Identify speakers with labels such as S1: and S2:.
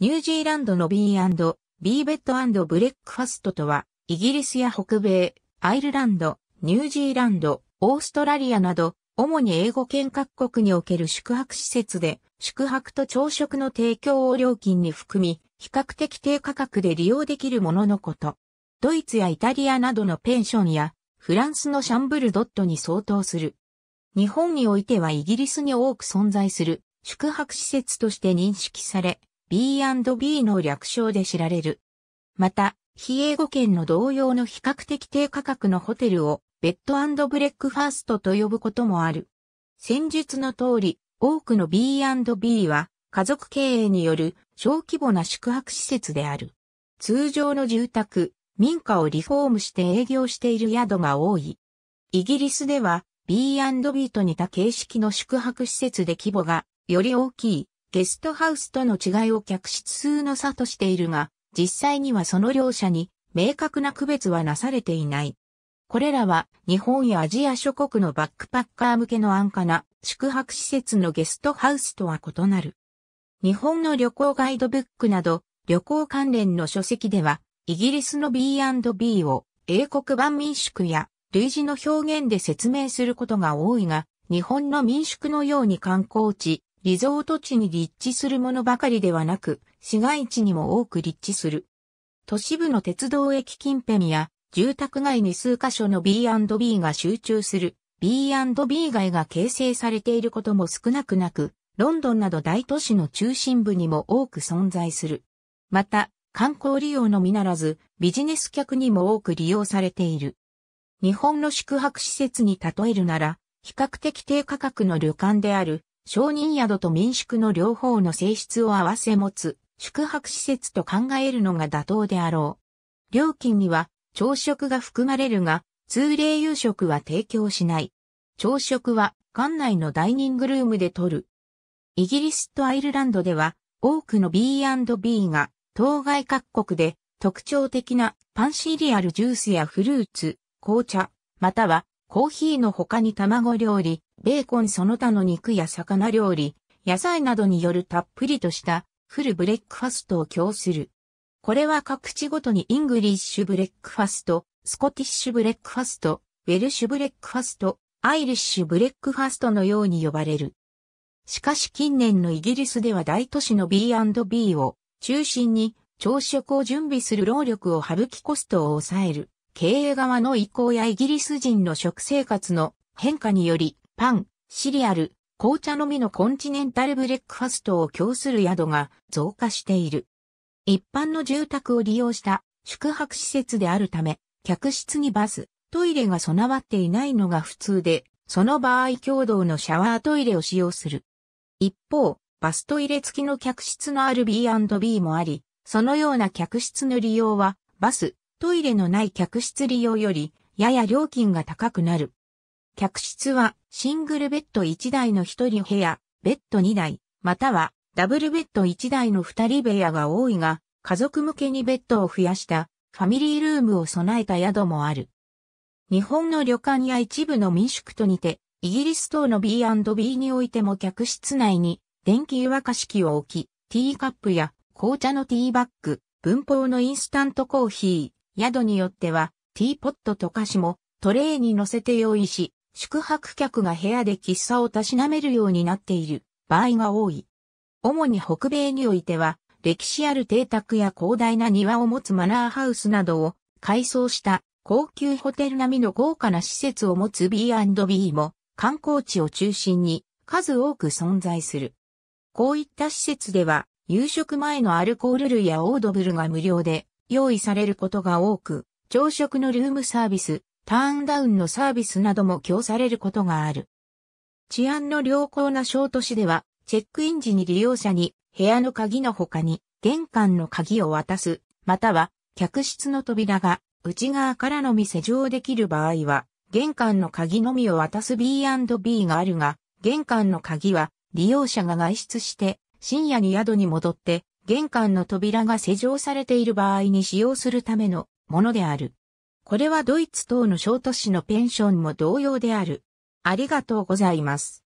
S1: ニュージーランドの B&B ベッドブレックファストとは、イギリスや北米、アイルランド、ニュージーランド、オーストラリアなど、主に英語圏各国における宿泊施設で、宿泊と朝食の提供を料金に含み、比較的低価格で利用できるもののこと。ドイツやイタリアなどのペンションや、フランスのシャンブルドットに相当する。日本においてはイギリスに多く存在する宿泊施設として認識され、B&B の略称で知られる。また、非英語圏の同様の比較的低価格のホテルをベッドブレックファーストと呼ぶこともある。先述の通り、多くの B&B は家族経営による小規模な宿泊施設である。通常の住宅、民家をリフォームして営業している宿が多い。イギリスでは B&B と似た形式の宿泊施設で規模がより大きいゲストハウスとの違いを客室数の差としているが、実際にはその両者に明確な区別はなされていない。これらは日本やアジア諸国のバックパッカー向けの安価な宿泊施設のゲストハウスとは異なる。日本の旅行ガイドブックなど旅行関連の書籍では、イギリスの B&B を英国版民宿や類似の表現で説明することが多いが、日本の民宿のように観光地、リゾート地に立地するものばかりではなく、市街地にも多く立地する。都市部の鉄道駅近辺や、住宅街に数カ所の B&B が集中する B&B 街が形成されていることも少なくなく、ロンドンなど大都市の中心部にも多く存在する。また、観光利用のみならず、ビジネス客にも多く利用されている。日本の宿泊施設に例えるなら、比較的低価格の旅館である商人宿と民宿の両方の性質を合わせ持つ宿泊施設と考えるのが妥当であろう。料金には朝食が含まれるが、通例夕食は提供しない。朝食は館内のダイニングルームで取る。イギリスとアイルランドでは多くの B&B が当該各国で特徴的なパンシリアルジュースやフルーツ、紅茶、またはコーヒーの他に卵料理、ベーコンその他の肉や魚料理、野菜などによるたっぷりとしたフルブレックファストを供する。これは各地ごとにイングリッシュブレックファスト、スコティッシュブレックファスト、ウェルシュブレックファスト、アイリッシュブレックファストのように呼ばれる。しかし近年のイギリスでは大都市の B&B を中心に朝食を準備する労力を省きコストを抑える経営側の意向やイギリス人の食生活の変化によりパン、シリアル、紅茶のみのコンチネンタルブレックファストを供する宿が増加している。一般の住宅を利用した宿泊施設であるため、客室にバス、トイレが備わっていないのが普通で、その場合共同のシャワートイレを使用する。一方、バストイレ付きの客室のある B&B もあり、そのような客室の利用は、バス、トイレのない客室利用より、やや料金が高くなる。客室はシングルベッド1台の1人部屋、ベッド2台、またはダブルベッド1台の2人部屋が多いが、家族向けにベッドを増やしたファミリールームを備えた宿もある。日本の旅館や一部の民宿とにて、イギリス等の B&B においても客室内に電気湯沸かし器を置き、ティーカップや紅茶のティーバッグ、文法のインスタントコーヒー、宿によってはティーポットと菓子もトレーに乗せて用意し、宿泊客が部屋で喫茶をたしなめるようになっている場合が多い。主に北米においては、歴史ある邸宅や広大な庭を持つマナーハウスなどを改装した高級ホテル並みの豪華な施設を持つ B&B も観光地を中心に数多く存在する。こういった施設では夕食前のアルコール類やオードブルが無料で用意されることが多く、朝食のルームサービス、ターンダウンのサービスなども供されることがある。治安の良好な小都市では、チェックイン時に利用者に部屋の鍵の他に玄関の鍵を渡す、または客室の扉が内側からのみ施錠できる場合は、玄関の鍵のみを渡す B&B があるが、玄関の鍵は利用者が外出して深夜に宿に戻って玄関の扉が施錠されている場合に使用するためのものである。これはドイツ等の小都市のペンションも同様である。ありがとうございます。